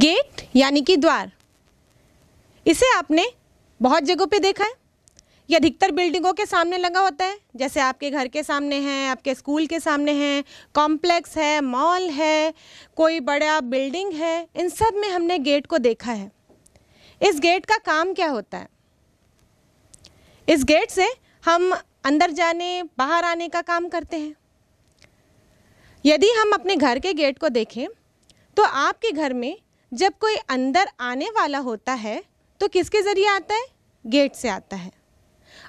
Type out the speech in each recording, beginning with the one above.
gate यानी कि द्वार इसे आपने बहुत जगहों पे देखा है ये अधिकतर बिल्डिंगों के सामने लगा होता है जैसे आपके घर के सामने है आपके स्कूल के सामने है कॉम्प्लेक्स है मॉल है कोई बड़ा बिल्डिंग है इन सब में हमने गेट को देखा है इस गेट का काम क्या होता है इस गेट से हम अंदर जाने बाहर आने का काम करते हैं यदि हम अपने घर के गेट को देखें तो आपके घर में जब कोई अंदर आने वाला होता है तो किसके ज़रिए आता है गेट से आता है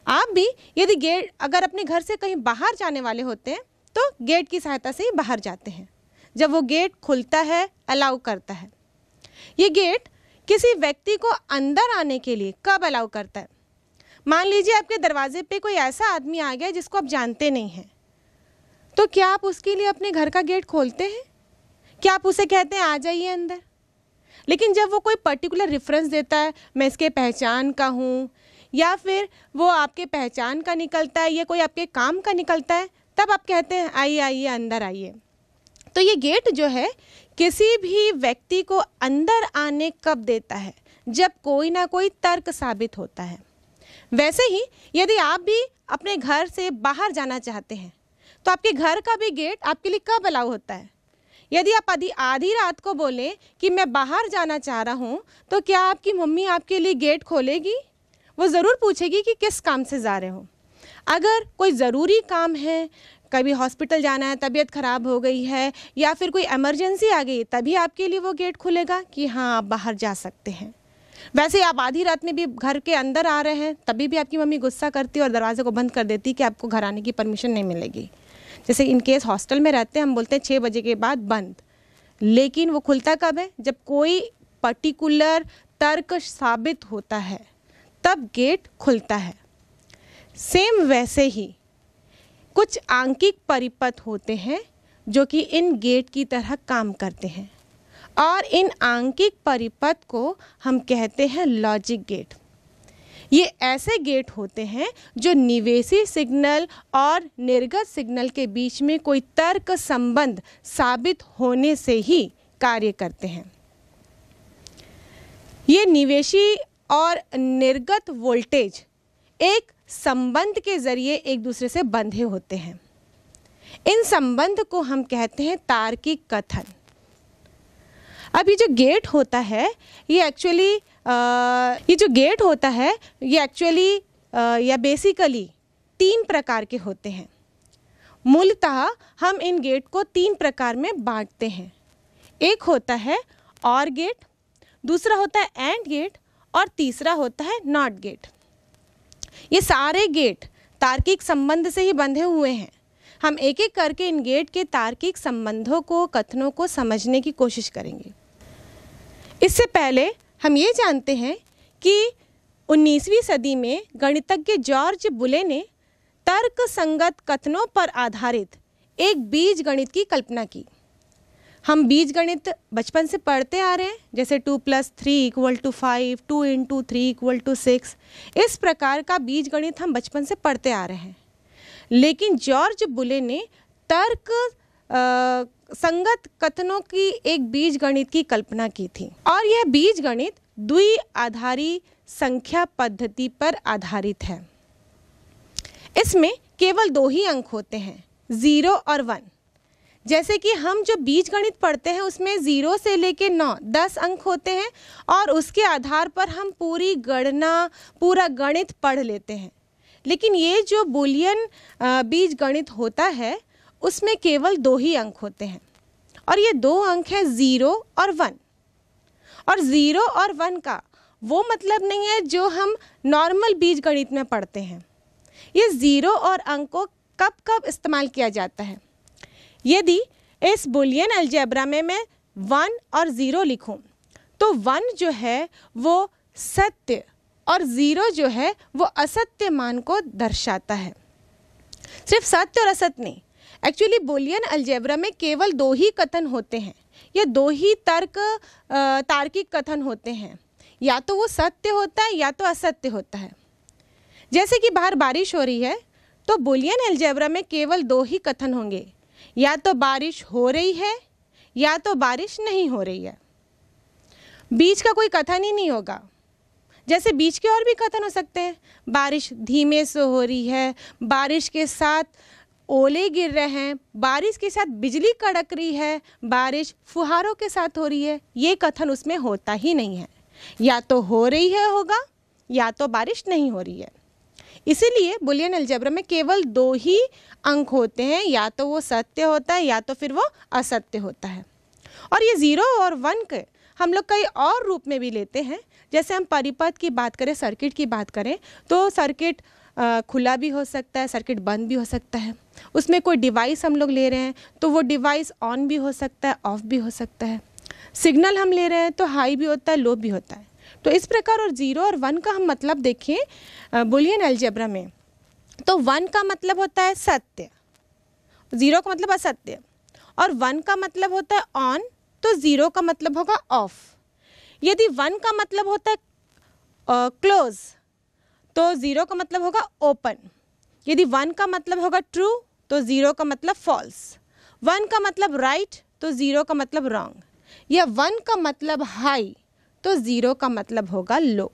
आप भी यदि गेट अगर अपने घर से कहीं बाहर जाने वाले होते हैं तो गेट की सहायता से ही बाहर जाते हैं जब वो गेट खुलता है अलाउ करता है ये गेट किसी व्यक्ति को अंदर आने के लिए कब अलाउ करता है मान लीजिए आपके दरवाजे पे कोई ऐसा आदमी आ गया जिसको आप जानते नहीं हैं तो क्या आप उसके लिए अपने घर का गेट खोलते हैं क्या आप उसे कहते हैं आ जाइए अंदर लेकिन जब वो कोई पर्टिकुलर रेफरेंस देता है मैं इसके पहचान का हूँ या फिर वो आपके पहचान का निकलता है या कोई आपके काम का निकलता है तब आप कहते हैं आइए आइए अंदर आइए तो ये गेट जो है किसी भी व्यक्ति को अंदर आने कब देता है जब कोई ना कोई तर्क साबित होता है वैसे ही यदि आप भी अपने घर से बाहर जाना चाहते हैं तो आपके घर का भी गेट आपके लिए कब अलाउ होता है यदि आप आधी आधी रात को बोलें कि मैं बाहर जाना चाह रहा हूँ तो क्या आपकी मम्मी आपके लिए गेट खोलेगी वो ज़रूर पूछेगी कि किस काम से जा रहे हो अगर कोई ज़रूरी काम है कभी हॉस्पिटल जाना है तबीयत ख़राब हो गई है या फिर कोई एमरजेंसी आ गई तभी आपके लिए वो गेट खुलेगा कि हाँ आप बाहर जा सकते हैं वैसे आप आधी रात में भी घर के अंदर आ रहे हैं तभी भी आपकी मम्मी गुस्सा करती है और दरवाजे को बंद कर देती है कि आपको घर आने की परमिशन नहीं मिलेगी जैसे इन केस हॉस्टल में रहते हैं हम बोलते हैं छः बजे के बाद बंद लेकिन वो खुलता कब है जब कोई पर्टिकुलर तर्क साबित होता है तब गेट खुलता है सेम वैसे ही कुछ आंकिक परिपथ होते हैं जो कि इन गेट की तरह काम करते हैं और इन आंकिक परिपथ को हम कहते हैं लॉजिक गेट ये ऐसे गेट होते हैं जो निवेशी सिग्नल और निर्गत सिग्नल के बीच में कोई तर्क संबंध साबित होने से ही कार्य करते हैं ये निवेशी और निर्गत वोल्टेज एक संबंध के जरिए एक दूसरे से बंधे होते हैं इन संबंध को हम कहते हैं तार्किक कथन अब ये जो गेट होता है ये एक्चुअली ये जो गेट होता है ये एक्चुअली या बेसिकली तीन प्रकार के होते हैं मूलतः हम इन गेट को तीन प्रकार में बांटते हैं एक होता है और गेट दूसरा होता है एंड गेट और तीसरा होता है नॉट गेट ये सारे गेट तार्किक संबंध से ही बंधे हुए हैं हम एक एक करके इन गेट के तार्किक संबंधों को कथनों को समझने की कोशिश करेंगे इससे पहले हम ये जानते हैं कि 19वीं सदी में गणितज्ञ जॉर्ज बुले ने तर्क संगत कथनों पर आधारित एक बीज गणित की कल्पना की हम बीज गणित बचपन से पढ़ते आ रहे हैं जैसे two plus three equal to five two into three equal to six इस प्रकार का बीज गणित हम बचपन से पढ़ते आ रहे हैं लेकिन जॉर्ज बुले ने तर्क संगत कथनों की एक बीज गणित की कल्पना की थी और यह बीज गणित द्वि आधारी संख्या पद्धति पर आधारित है इसमें केवल दो ही अंक होते हैं ज़ीरो और वन जैसे कि हम जो बीज गणित पढ़ते हैं उसमें ज़ीरो से लेकर नौ दस अंक होते हैं और उसके आधार पर हम पूरी गणना पूरा गणित पढ़ लेते हैं लेकिन ये जो बुलियन बीज गणित होता है उसमें केवल दो ही अंक होते हैं और ये दो अंक हैं ज़ीरो और वन और ज़ीरो और वन का वो मतलब नहीं है जो हम नॉर्मल बीज गणित में पढ़ते हैं ये ज़ीरो और अंक को कब कब इस्तेमाल किया जाता है यदि इस बुलियन अलजेब्रा में मैं वन और ज़ीरो लिखूं, तो वन जो है वो सत्य और ज़ीरो जो है वो असत्य मान को दर्शाता है सिर्फ सत्य और असत्य नहीं एक्चुअली बोलियन अलजेब्रा में केवल दो ही कथन होते हैं या दो ही तर्क तार्किक कथन होते हैं या तो वो सत्य होता है या तो असत्य होता है जैसे कि बाहर बारिश हो रही है तो बोलियन अलजेब्रा में केवल दो ही कथन होंगे या तो बारिश हो रही है या तो बारिश नहीं हो रही है बीच का कोई कथन ही नहीं होगा जैसे बीच के और भी कथन हो सकते हैं बारिश धीमे से हो रही है बारिश के साथ ओले गिर रहे हैं बारिश के साथ बिजली कड़क रही है बारिश फुहारों के साथ हो रही है ये कथन उसमें होता ही नहीं है या तो हो रही है होगा या तो बारिश नहीं हो रही है इसीलिए बुलियन अलजबर में केवल दो ही अंक होते हैं या तो वो सत्य होता है या तो फिर वो असत्य होता है और ये ज़ीरो और वन के हम लोग कई और रूप में भी लेते हैं जैसे हम परिपथ की बात करें सर्किट की बात करें तो सर्किट खुला भी हो सकता है सर्किट बंद भी हो सकता है उसमें कोई डिवाइस हम लोग ले रहे हैं तो वो डिवाइस ऑन भी हो सकता है ऑफ भी हो सकता है सिग्नल हम ले रहे हैं तो हाई भी होता है लो भी होता है तो इस प्रकार और ज़ीरो और वन का हम मतलब देखें बुलियन एलजेब्रा में तो वन का मतलब होता है सत्य ज़ीरो का मतलब असत्य और वन का मतलब होता है ऑन तो ज़ीरो का मतलब होगा ऑफ यदि वन का मतलब होता है क्लोज़ तो ज़ीरो का मतलब होगा ओपन यदि वन का मतलब होगा ट्रू तो ज़ीरो का मतलब फॉल्स वन का मतलब राइट right, तो ज़ीरो का मतलब रॉन्ग या वन का मतलब हाई तो ज़ीरो का मतलब होगा लो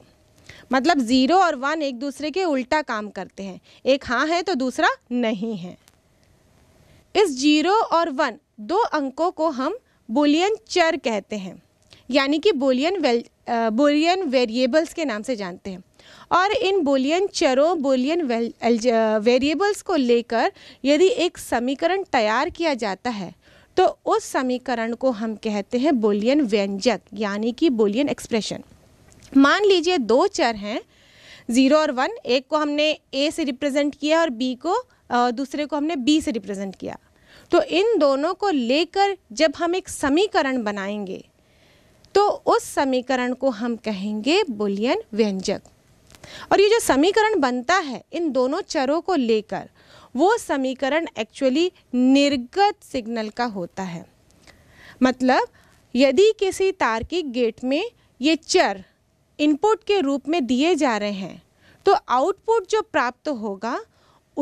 मतलब ज़ीरो और वन एक दूसरे के उल्टा काम करते हैं एक हाँ है तो दूसरा नहीं है इस जीरो और वन दो अंकों को हम बोलियन चर कहते हैं यानी कि बोलियन वेल बोलियन वेरिएबल्स के नाम से जानते हैं और इन बोलियन चरों बोलियन वेरिएबल्स को लेकर यदि एक समीकरण तैयार किया जाता है तो उस समीकरण को हम कहते हैं बोलियन व्यंजक यानी कि बोलियन एक्सप्रेशन मान लीजिए दो चर हैं ज़ीरो और वन एक को हमने ए से रिप्रेजेंट किया और बी को दूसरे को हमने बी से रिप्रेजेंट किया तो इन दोनों को लेकर जब हम एक समीकरण बनाएंगे तो उस समीकरण को हम कहेंगे बुलियन व्यंजक और ये जो समीकरण बनता है इन दोनों चरों को लेकर वो समीकरण एक्चुअली निर्गत सिग्नल का होता है मतलब यदि किसी तार्किक गेट में ये चर इनपुट के रूप में दिए जा रहे हैं तो आउटपुट जो प्राप्त होगा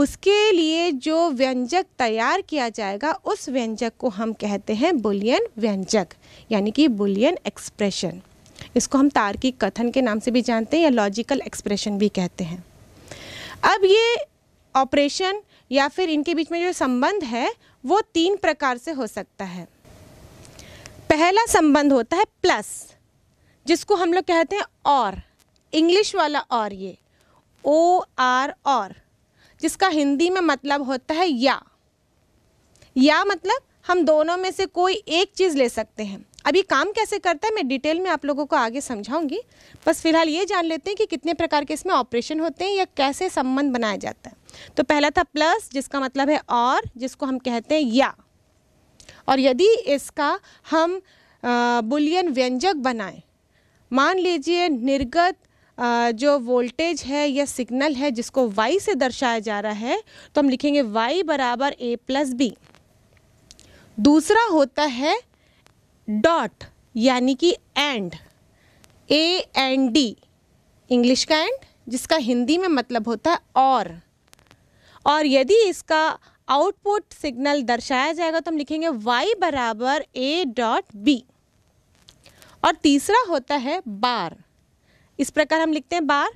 उसके लिए जो व्यंजक तैयार किया जाएगा उस व्यंजक को हम कहते हैं बुलियन व्यंजक यानी कि बुलियन एक्सप्रेशन इसको हम तार्किक कथन के नाम से भी जानते हैं या लॉजिकल एक्सप्रेशन भी कहते हैं अब ये ऑपरेशन या फिर इनके बीच में जो संबंध है वो तीन प्रकार से हो सकता है पहला संबंध होता है प्लस जिसको हम लोग कहते हैं और इंग्लिश वाला और ये ओ आर और जिसका हिंदी में मतलब होता है या या मतलब हम दोनों में से कोई एक चीज़ ले सकते हैं अभी काम कैसे करता है मैं डिटेल में आप लोगों को आगे समझाऊंगी बस फिलहाल ये जान लेते हैं कि कितने प्रकार के इसमें ऑपरेशन होते हैं या कैसे संबंध बनाया जाता है तो पहला था प्लस जिसका मतलब है और जिसको हम कहते हैं या और यदि इसका हम बुलियन व्यंजक बनाएं मान लीजिए निर्गत जो वोल्टेज है या सिग्नल है जिसको y से दर्शाया जा रहा है तो हम लिखेंगे y बराबर ए प्लस बी दूसरा होता है डॉट यानी कि and A and D English का एंड जिसका हिंदी में मतलब होता है और और यदि इसका आउटपुट सिग्नल दर्शाया जाएगा तो हम लिखेंगे वाई बराबर ए डॉट बी और तीसरा होता है बार इस प्रकार हम लिखते हैं बार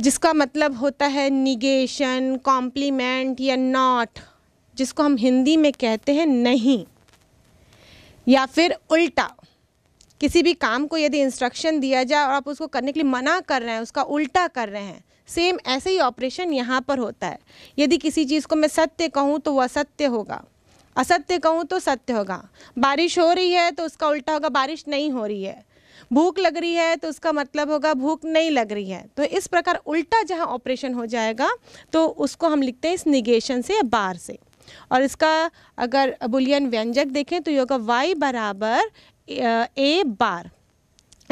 जिसका मतलब होता है निगेशन कॉम्प्लीमेंट या नॉट जिसको हम हिंदी में कहते हैं नहीं या फिर उल्टा किसी भी काम को यदि इंस्ट्रक्शन दिया जाए और आप उसको करने के लिए मना कर रहे हैं उसका उल्टा कर रहे हैं सेम ऐसे ही ऑपरेशन यहाँ पर होता है यदि किसी चीज़ को मैं सत्य कहूँ तो वह असत्य होगा असत्य कहूँ तो सत्य होगा बारिश हो रही है तो उसका उल्टा होगा बारिश नहीं हो रही है भूख लग रही है तो उसका मतलब होगा भूख नहीं लग रही है तो इस प्रकार उल्टा जहाँ ऑपरेशन हो जाएगा तो उसको हम लिखते हैं इस निगेशन से या बार से और इसका अगर बुलियन व्यंजक देखें तो ये होगा वाई बराबर ए बार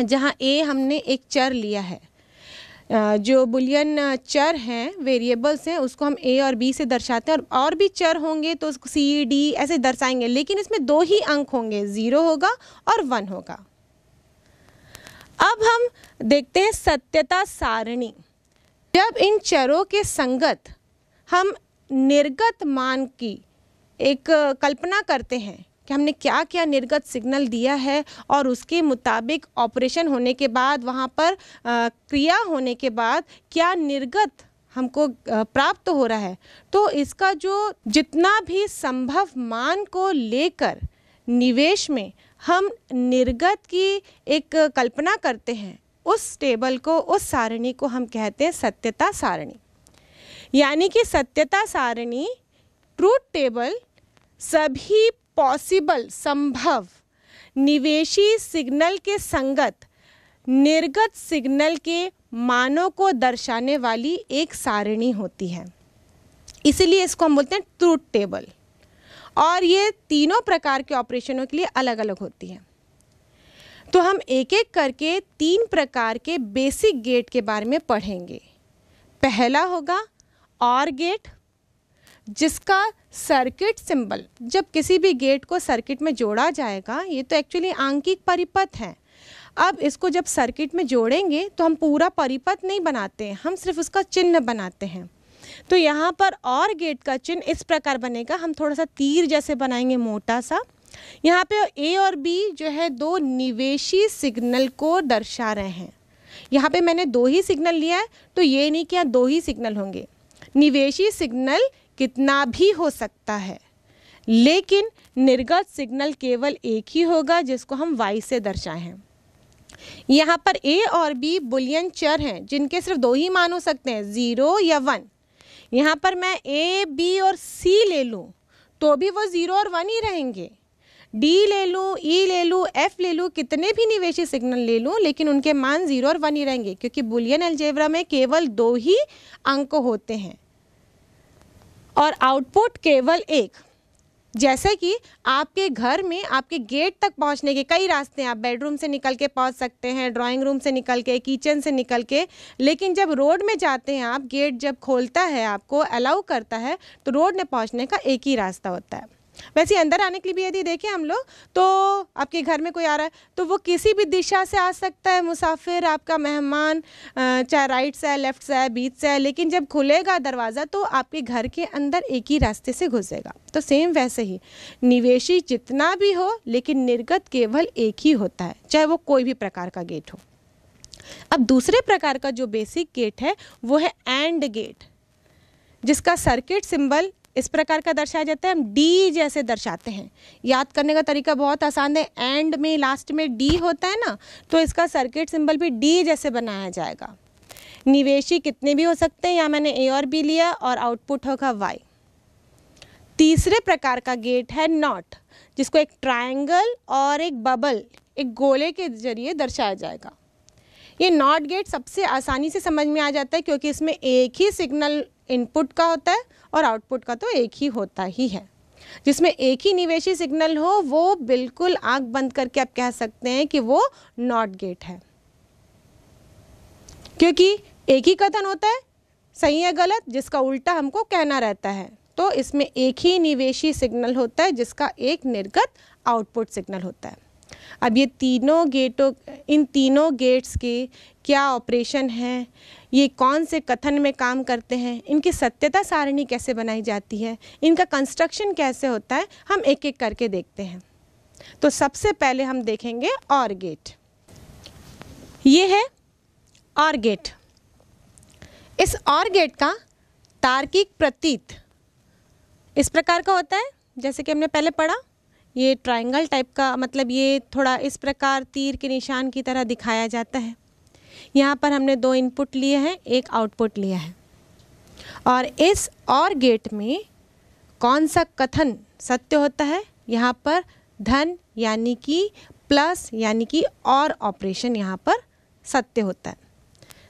जहाँ ए हमने एक चर लिया है जो बुलियन चर हैं वेरिएबल्स हैं उसको हम ए और बी से दर्शाते हैं और और भी चर होंगे तो उसको सी डी ऐसे दर्शाएंगे लेकिन इसमें दो ही अंक होंगे ज़ीरो होगा और वन होगा अब हम देखते हैं सत्यता सारणी जब इन चरों के संगत हम निर्गत मान की एक कल्पना करते हैं कि हमने क्या क्या निर्गत सिग्नल दिया है और उसके मुताबिक ऑपरेशन होने के बाद वहाँ पर क्रिया होने के बाद क्या निर्गत हमको प्राप्त हो रहा है तो इसका जो जितना भी संभव मान को लेकर निवेश में हम निर्गत की एक कल्पना करते हैं उस टेबल को उस सारणी को हम कहते हैं सत्यता सारणी यानी कि सत्यता सारणी ट्रूथ टेबल सभी पॉसिबल संभव निवेशी सिग्नल के संगत निर्गत सिग्नल के मानों को दर्शाने वाली एक सारणी होती है इसीलिए इसको हम बोलते हैं ट्रूथ टेबल और ये तीनों प्रकार के ऑपरेशनों के लिए अलग अलग होती है तो हम एक एक करके तीन प्रकार के बेसिक गेट के बारे में पढ़ेंगे पहला होगा और गेट जिसका सर्किट सिंबल जब किसी भी गेट को सर्किट में जोड़ा जाएगा ये तो एक्चुअली आंकिक परिपथ है अब इसको जब सर्किट में जोड़ेंगे तो हम पूरा परिपथ नहीं बनाते हैं हम सिर्फ उसका चिन्ह बनाते हैं तो यहाँ पर और गेट का चिन्ह इस प्रकार बनेगा हम थोड़ा सा तीर जैसे बनाएंगे मोटा सा यहाँ पे ए और बी जो है दो निवेशी सिग्नल को दर्शा रहे हैं यहाँ पे मैंने दो ही सिग्नल लिया है तो ये नहीं कि यहाँ दो ही सिग्नल होंगे निवेशी सिग्नल कितना भी हो सकता है लेकिन निर्गत सिग्नल केवल एक ही होगा जिसको हम वाई से दर्शाए हैं यहाँ पर ए और बी बुलियन चर हैं जिनके सिर्फ दो ही मान हो सकते हैं ज़ीरो या वन यहाँ पर मैं ए बी और सी ले लूँ तो भी वो ज़ीरो और वन ही रहेंगे डी ले लूँ ई e ले लूँ एफ ले लूँ कितने भी निवेशी सिग्नल ले लूँ लेकिन उनके मान ज़ीरो और वन ही रहेंगे क्योंकि बुलियन एलजेवरा में केवल दो ही अंक होते हैं और आउटपुट केवल एक जैसे कि आपके घर में आपके गेट तक पहुंचने के कई रास्ते हैं आप बेडरूम से निकल के पहुंच सकते हैं ड्राइंग रूम से निकल के किचन से निकल के लेकिन जब रोड में जाते हैं आप गेट जब खोलता है आपको अलाउ करता है तो रोड में पहुंचने का एक ही रास्ता होता है वैसे अंदर आने के लिए भी यदि देखें हम लोग तो आपके घर में कोई आ रहा है तो वो किसी भी दिशा से आ सकता है मुसाफिर आपका मेहमान चाहे राइट से है लेफ्ट से है बीच से है लेकिन जब खुलेगा दरवाज़ा तो आपके घर के अंदर एक ही रास्ते से घुसेगा तो सेम वैसे ही निवेशी जितना भी हो लेकिन निर्गत केवल एक ही होता है चाहे वो कोई भी प्रकार का गेट हो अब दूसरे प्रकार का जो बेसिक गेट है वो है एंड गेट जिसका सर्किट सिंबल इस प्रकार का दर्शाया जाता है हम डी जैसे दर्शाते हैं याद करने का तरीका बहुत आसान है एंड में लास्ट में डी होता है ना तो इसका सर्किट सिंबल भी डी जैसे बनाया जाएगा निवेशी कितने भी हो सकते हैं यहाँ मैंने ए और बी लिया और आउटपुट होगा वाई तीसरे प्रकार का गेट है नॉट जिसको एक ट्राइंगल और एक बबल एक गोले के जरिए दर्शाया जाएगा ये नॉट गेट सबसे आसानी से समझ में आ जाता है क्योंकि इसमें एक ही सिग्नल इनपुट का होता है और आउटपुट का तो एक ही होता ही है जिसमें एक ही निवेशी सिग्नल हो वो बिल्कुल आंख बंद करके आप कह सकते हैं कि वो नॉट गेट है क्योंकि एक ही कथन होता है सही है गलत जिसका उल्टा हमको कहना रहता है तो इसमें एक ही निवेशी सिग्नल होता है जिसका एक निर्गत आउटपुट सिग्नल होता है अब ये तीनों गेटों इन तीनों गेट्स के क्या ऑपरेशन हैं ये कौन से कथन में काम करते हैं इनकी सत्यता सारणी कैसे बनाई जाती है इनका कंस्ट्रक्शन कैसे होता है हम एक एक करके देखते हैं तो सबसे पहले हम देखेंगे और गेट ये है और गेट इस और गेट का तार्किक प्रतीत इस प्रकार का होता है जैसे कि हमने पहले पढ़ा ये ट्रायंगल टाइप का मतलब ये थोड़ा इस प्रकार तीर के निशान की तरह दिखाया जाता है यहाँ पर हमने दो इनपुट लिए हैं एक आउटपुट लिया है और इस और गेट में कौन सा कथन सत्य होता है यहाँ पर धन यानी कि प्लस यानी कि और ऑपरेशन यहाँ पर सत्य होता है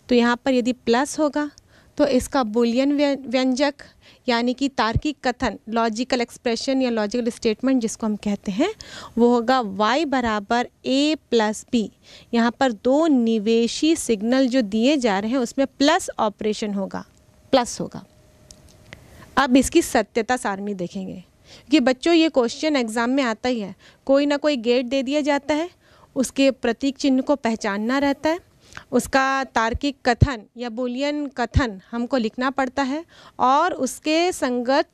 तो यहाँ पर यदि प्लस होगा तो इसका बुलियन व्यंजक यानी कि तार्किक कथन लॉजिकल एक्सप्रेशन या लॉजिकल स्टेटमेंट जिसको हम कहते हैं वो होगा y बराबर ए प्लस बी यहाँ पर दो निवेशी सिग्नल जो दिए जा रहे हैं उसमें प्लस ऑपरेशन होगा प्लस होगा अब इसकी सत्यता सारणी देखेंगे कि बच्चों ये क्वेश्चन एग्ज़ाम में आता ही है कोई ना कोई गेट दे दिया जाता है उसके प्रतीक चिन्ह को पहचानना रहता है उसका तार्किक कथन या बुलियन कथन हमको लिखना पड़ता है और उसके संगत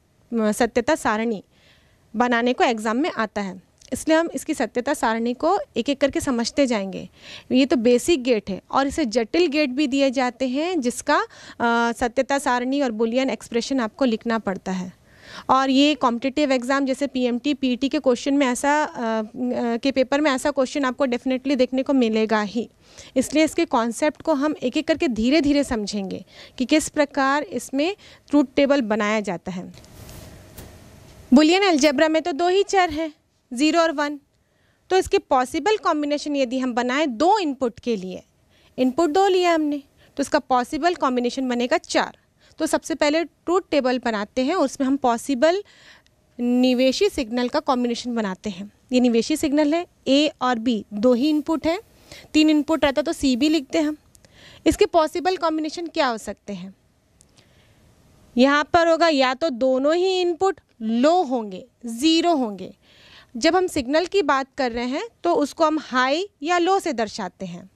सत्यता सारणी बनाने को एग्ज़ाम में आता है इसलिए हम इसकी सत्यता सारणी को एक एक करके समझते जाएंगे ये तो बेसिक गेट है और इसे जटिल गेट भी दिए जाते हैं जिसका आ, सत्यता सारणी और बुलियन एक्सप्रेशन आपको लिखना पड़ता है और ये कॉम्पिटिटिव एग्ज़ाम जैसे पीएमटी पीटी e के क्वेश्चन में ऐसा के पेपर में ऐसा क्वेश्चन आपको डेफिनेटली देखने को मिलेगा ही इसलिए इसके कॉन्सेप्ट को हम एक एक करके धीरे धीरे समझेंगे कि किस प्रकार इसमें ट्रूथ टेबल बनाया जाता है बुलियन अल्जब्रा में तो दो ही चर हैं ज़ीरो और वन तो इसके पॉसिबल कॉम्बिनेशन यदि हम बनाएं दो इनपुट के लिए इनपुट दो लिया हमने तो इसका पॉसिबल कॉम्बिनेशन बनेगा चार तो सबसे पहले ट्रूथ टेबल बनाते हैं उसमें हम पॉसिबल निवेशी सिग्नल का कॉम्बिनेशन बनाते हैं ये निवेशी सिग्नल है ए और बी दो ही इनपुट है तीन इनपुट रहता तो सी भी लिखते हैं इसके पॉसिबल कॉम्बिनेशन क्या हो सकते हैं यहाँ पर होगा या तो दोनों ही इनपुट लो होंगे ज़ीरो होंगे जब हम सिग्नल की बात कर रहे हैं तो उसको हम हाई या लो से दर्शाते हैं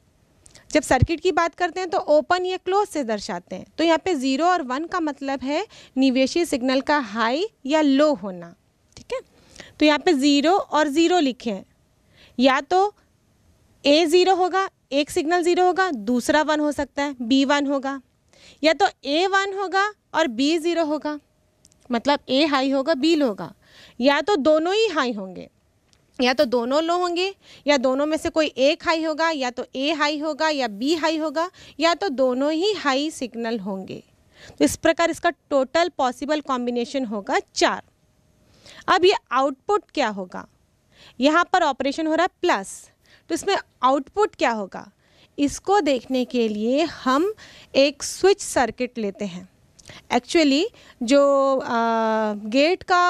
जब सर्किट की बात करते हैं तो ओपन या क्लोज से दर्शाते हैं तो यहाँ पे ज़ीरो और वन का मतलब है निवेशी सिग्नल का हाई या लो होना ठीक है तो यहाँ पे ज़ीरो और ज़ीरो लिखे हैं या तो ए ज़ीरो होगा एक सिग्नल ज़ीरो होगा दूसरा वन हो सकता है बी वन होगा या तो ए वन होगा और बी ज़ीरो होगा मतलब ए हाई होगा बी लो होगा या तो दोनों ही हाई होंगे या तो दोनों लो होंगे या दोनों में से कोई एक हाई होगा या तो ए हाई होगा या बी हाई होगा या तो दोनों ही हाई सिग्नल होंगे तो इस प्रकार इसका टोटल पॉसिबल कॉम्बिनेशन होगा चार अब ये आउटपुट क्या होगा यहाँ पर ऑपरेशन हो रहा है प्लस तो इसमें आउटपुट क्या होगा इसको देखने के लिए हम एक स्विच सर्किट लेते हैं एक्चुअली जो आ, गेट का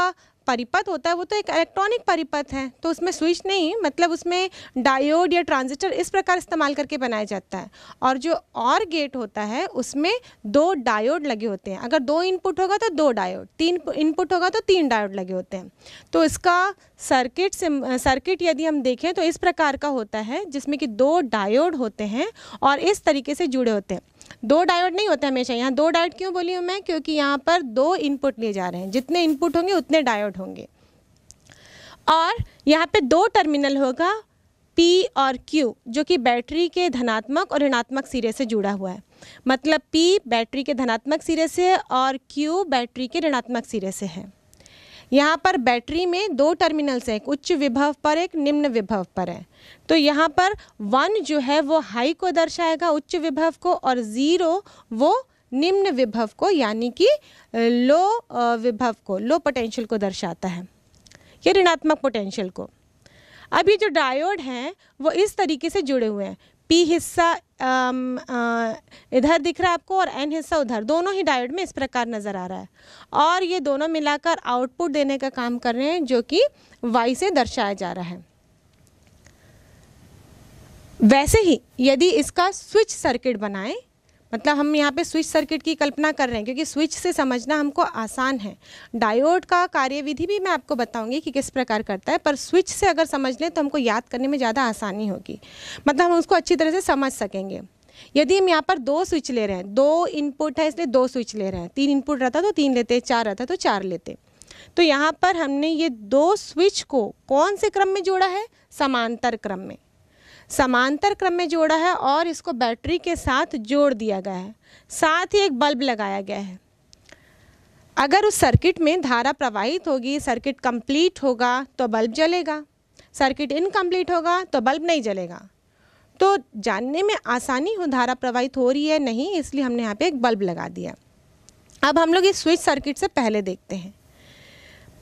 परिपथ होता है वो तो एक इलेक्ट्रॉनिक परिपथ है तो उसमें स्विच नहीं मतलब उसमें डायोड या ट्रांजिस्टर इस प्रकार इस्तेमाल करके बनाया जाता है और जो और गेट होता है उसमें दो डायोड लगे होते हैं अगर दो इनपुट होगा तो दो डायोड तीन इनपुट होगा तो तीन डायोड लगे होते हैं तो इसका सर्किट से सर्किट यदि हम देखें तो इस प्रकार का होता है जिसमें कि दो डायोड होते हैं और इस तरीके से जुड़े होते हैं दो डायोड नहीं होते हमेशा यहाँ दो डायोड क्यों बोली हूँ मैं क्योंकि यहाँ पर दो इनपुट लिए जा रहे हैं जितने इनपुट होंगे उतने डायोड होंगे और यहाँ पे दो टर्मिनल होगा P और Q जो कि बैटरी के धनात्मक और ऋणात्मक सिरे से जुड़ा हुआ है मतलब P बैटरी के धनात्मक सिरे से और Q बैटरी के ऋणात्मक सिरे से है यहाँ पर बैटरी में दो टर्मिनल्स हैं एक उच्च विभव पर एक निम्न विभव पर है तो यहाँ पर वन जो है वो हाई को दर्शाएगा उच्च विभव को और ज़ीरो वो निम्न विभव को यानी कि लो विभव को लो पोटेंशियल को दर्शाता है ये ऋणात्मक पोटेंशियल को अब ये जो डायोड हैं वो इस तरीके से जुड़े हुए हैं पी हिस्सा इधर दिख रहा है आपको और एन हिस्सा उधर दोनों ही डायोड में इस प्रकार नज़र आ रहा है और ये दोनों मिलाकर आउटपुट देने का काम कर रहे हैं जो कि वाई से दर्शाया जा रहा है वैसे ही यदि इसका स्विच सर्किट बनाएं मतलब हम यहाँ पे स्विच सर्किट की कल्पना कर रहे हैं क्योंकि स्विच से समझना हमको आसान है डायोड का कार्यविधि भी मैं आपको बताऊंगी कि किस प्रकार करता है पर स्विच से अगर समझ लें तो हमको याद करने में ज़्यादा आसानी होगी मतलब हम उसको अच्छी तरह से समझ सकेंगे यदि हम यहाँ पर दो स्विच ले रहे हैं दो इनपुट है इसलिए दो स्विच ले रहे हैं तीन इनपुट रहता तो तीन लेते चार रहता तो चार लेते तो यहाँ पर हमने ये दो स्विच को कौन से क्रम में जोड़ा है समांतर क्रम में समांतर क्रम में जोड़ा है और इसको बैटरी के साथ जोड़ दिया गया है साथ ही एक बल्ब लगाया गया है अगर उस सर्किट में धारा प्रवाहित होगी सर्किट कंप्लीट होगा तो बल्ब जलेगा सर्किट इनकम्प्लीट होगा तो बल्ब नहीं जलेगा तो जानने में आसानी हो धारा प्रवाहित हो रही है नहीं इसलिए हमने यहाँ पे एक बल्ब लगा दिया अब हम लोग इस स्विच सर्किट से पहले देखते हैं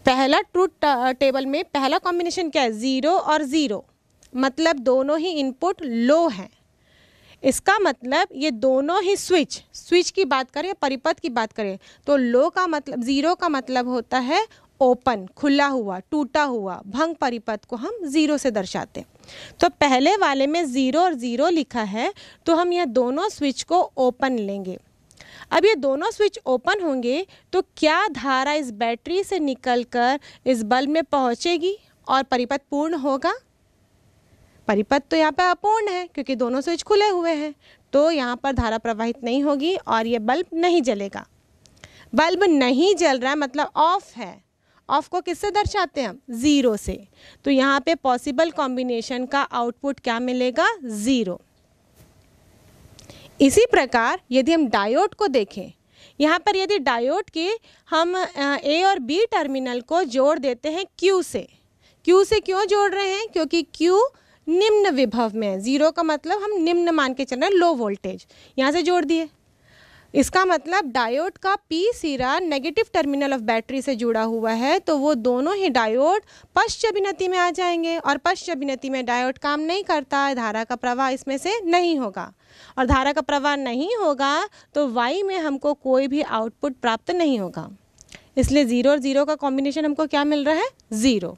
पहला ट्रूथ टेबल में पहला कॉम्बिनेशन क्या है ज़ीरो और ज़ीरो मतलब दोनों ही इनपुट लो हैं इसका मतलब ये दोनों ही स्विच स्विच की बात करें परिपथ की बात करें तो लो का मतलब ज़ीरो का मतलब होता है ओपन खुला हुआ टूटा हुआ भंग परिपथ को हम ज़ीरो से दर्शाते हैं तो पहले वाले में ज़ीरो और ज़ीरो लिखा है तो हम यह दोनों स्विच को ओपन लेंगे अब ये दोनों स्विच ओपन होंगे तो क्या धारा इस बैटरी से निकलकर इस बल्ब में पहुंचेगी और परिपथ पूर्ण होगा परिपथ तो यहाँ पर अपूर्ण है क्योंकि दोनों स्विच खुले हुए हैं तो यहाँ पर धारा प्रवाहित नहीं होगी और ये बल्ब नहीं जलेगा बल्ब नहीं जल रहा है मतलब ऑफ है ऑफ को किससे दर्शाते हैं हम ज़ीरो से तो यहाँ पे पॉसिबल कॉम्बिनेशन का आउटपुट क्या मिलेगा ज़ीरो इसी प्रकार यदि हम डायोड को देखें यहाँ पर यदि डायोड के हम ए और बी टर्मिनल को जोड़ देते हैं क्यू से क्यू से क्यों जोड़ रहे हैं क्योंकि क्यू निम्न विभव में है जीरो का मतलब हम निम्न मान के चल रहे हैं लो वोल्टेज यहाँ से जोड़ दिए इसका मतलब डायोड का पी सिरा नेगेटिव टर्मिनल ऑफ बैटरी से जुड़ा हुआ है तो वो दोनों ही डायोड पश्चभिनति में आ जाएंगे और पश्चिमिनती में डायोड काम नहीं करता है धारा का प्रवाह इसमें से नहीं होगा और धारा का प्रवाह नहीं होगा तो वाई में हमको कोई भी आउटपुट प्राप्त नहीं होगा इसलिए ज़ीरो और ज़ीरो का कॉम्बिनेशन हमको क्या मिल रहा है ज़ीरो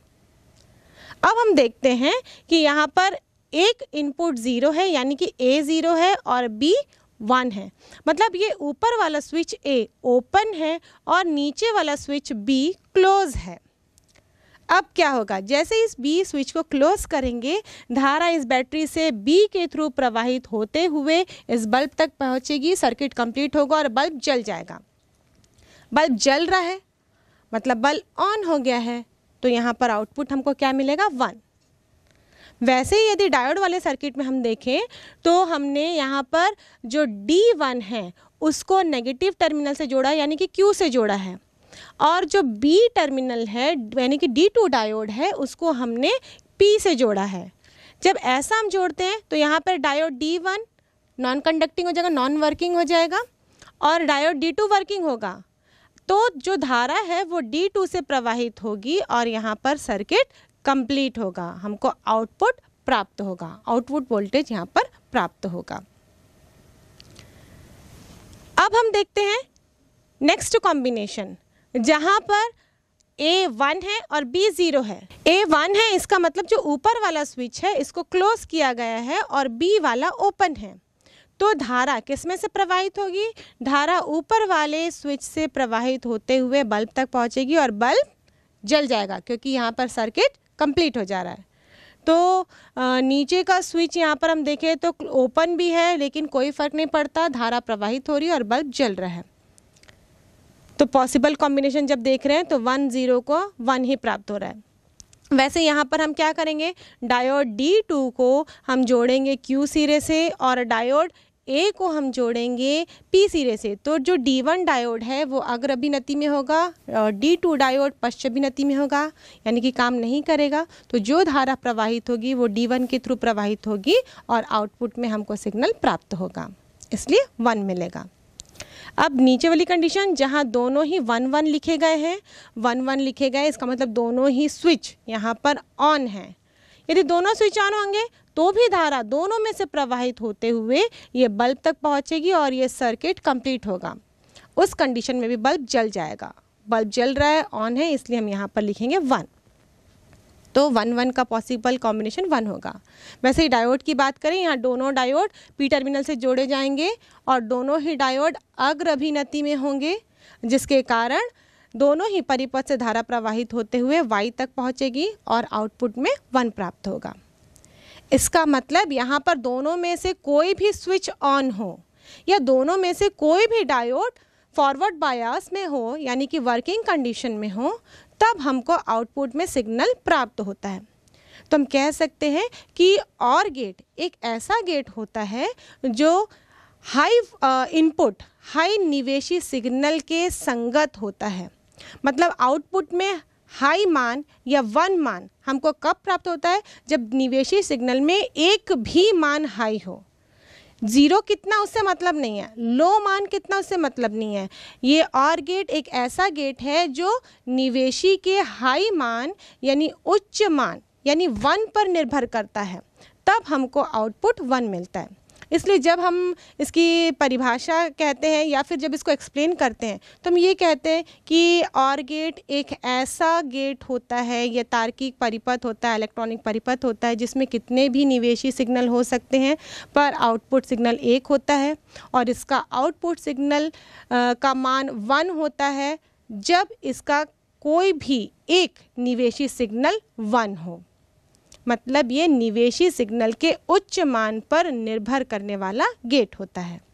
अब हम देखते हैं कि यहाँ पर एक इनपुट ज़ीरो है यानी कि ए ज़ीरो है और बी वन है मतलब ये ऊपर वाला स्विच ए ओपन है और नीचे वाला स्विच बी क्लोज है अब क्या होगा जैसे इस बी स्विच को क्लोज करेंगे धारा इस बैटरी से बी के थ्रू प्रवाहित होते हुए इस बल्ब तक पहुंचेगी सर्किट कंप्लीट होगा और बल्ब जल जाएगा बल्ब जल रहा है मतलब बल्ब ऑन हो गया है तो यहाँ पर आउटपुट हमको क्या मिलेगा वन वैसे ही यदि डायोड वाले सर्किट में हम देखें तो हमने यहाँ पर जो D1 है उसको नेगेटिव टर्मिनल से जोड़ा यानी कि Q से जोड़ा है और जो B टर्मिनल है यानी कि D2 डायोड है उसको हमने P से जोड़ा है जब ऐसा हम जोड़ते हैं तो यहाँ पर डायोड D1 नॉन कंडक्टिंग हो जाएगा नॉन वर्किंग हो जाएगा और डायोड D2 वर्किंग होगा तो जो धारा है वो डी टू से प्रवाहित होगी और यहाँ पर सर्किट कंप्लीट होगा हमको आउटपुट प्राप्त होगा आउटपुट वोल्टेज यहाँ पर प्राप्त होगा अब हम देखते हैं नेक्स्ट कॉम्बिनेशन जहाँ पर ए वन है और बी ज़ीरो है ए वन है इसका मतलब जो ऊपर वाला स्विच है इसको क्लोज किया गया है और बी वाला ओपन है तो धारा किस में से प्रवाहित होगी धारा ऊपर वाले स्विच से प्रवाहित होते हुए बल्ब तक पहुंचेगी और बल्ब जल जाएगा क्योंकि यहाँ पर सर्किट कंप्लीट हो जा रहा है तो नीचे का स्विच यहाँ पर हम देखें तो ओपन भी है लेकिन कोई फ़र्क नहीं पड़ता धारा प्रवाहित हो रही है और बल्ब जल रहा है तो पॉसिबल कॉम्बिनेशन जब देख रहे हैं तो वन ज़ीरो को वन ही प्राप्त हो रहा है वैसे यहाँ पर हम क्या करेंगे डायोड डी टू को हम जोड़ेंगे क्यू सिरे से और डायोड ए को हम जोड़ेंगे पी सिरे से तो जो डी वन डायोड है वो अग्र अभिनति में होगा और डी टू डायोड पश्चिभिनति में होगा यानी कि काम नहीं करेगा तो जो धारा प्रवाहित होगी वो डी वन के थ्रू प्रवाहित होगी और आउटपुट में हमको सिग्नल प्राप्त होगा इसलिए वन मिलेगा अब नीचे वाली कंडीशन जहाँ दोनों ही वन वन लिखे गए हैं वन वन लिखे गए इसका मतलब दोनों ही स्विच यहाँ पर ऑन है यदि दोनों स्विच ऑन होंगे तो भी धारा दोनों में से प्रवाहित होते हुए ये बल्ब तक पहुँचेगी और ये सर्किट कंप्लीट होगा उस कंडीशन में भी बल्ब जल जाएगा बल्ब जल रहा है ऑन है इसलिए हम यहाँ पर लिखेंगे वन तो वन वन का पॉसिबल कॉम्बिनेशन वन होगा वैसे ही डायोड की बात करें यहाँ दोनों डायोड पी टर्मिनल से जोड़े जाएंगे और दोनों ही डायोड अग्र अभिनति में होंगे जिसके कारण दोनों ही परिपथ से धारा प्रवाहित होते हुए वाई तक पहुँचेगी और आउटपुट में वन प्राप्त होगा इसका मतलब यहाँ पर दोनों में से कोई भी स्विच ऑन हो या दोनों में से कोई भी डायोड फॉरवर्ड बायास में हो यानी कि वर्किंग कंडीशन में हो तब हमको आउटपुट में सिग्नल प्राप्त होता है तो हम कह सकते हैं कि और गेट एक ऐसा गेट होता है जो हाई इनपुट हाई निवेशी सिग्नल के संगत होता है मतलब आउटपुट में हाई मान या वन मान हमको कब प्राप्त होता है जब निवेशी सिग्नल में एक भी मान हाई हो ज़ीरो कितना उससे मतलब नहीं है लो मान कितना उससे मतलब नहीं है ये और गेट एक ऐसा गेट है जो निवेशी के हाई मान यानी उच्च मान यानी वन पर निर्भर करता है तब हमको आउटपुट वन मिलता है इसलिए जब हम इसकी परिभाषा कहते हैं या फिर जब इसको एक्सप्लेन करते हैं तो हम ये कहते हैं कि और गेट एक ऐसा गेट होता है या तार्किक परिपथ होता है इलेक्ट्रॉनिक परिपथ होता है जिसमें कितने भी निवेशी सिग्नल हो सकते हैं पर आउटपुट सिग्नल एक होता है और इसका आउटपुट सिग्नल का मान वन होता है जब इसका कोई भी एक निवेशी सिग्नल वन हो मतलब ये निवेशी सिग्नल के उच्च मान पर निर्भर करने वाला गेट होता है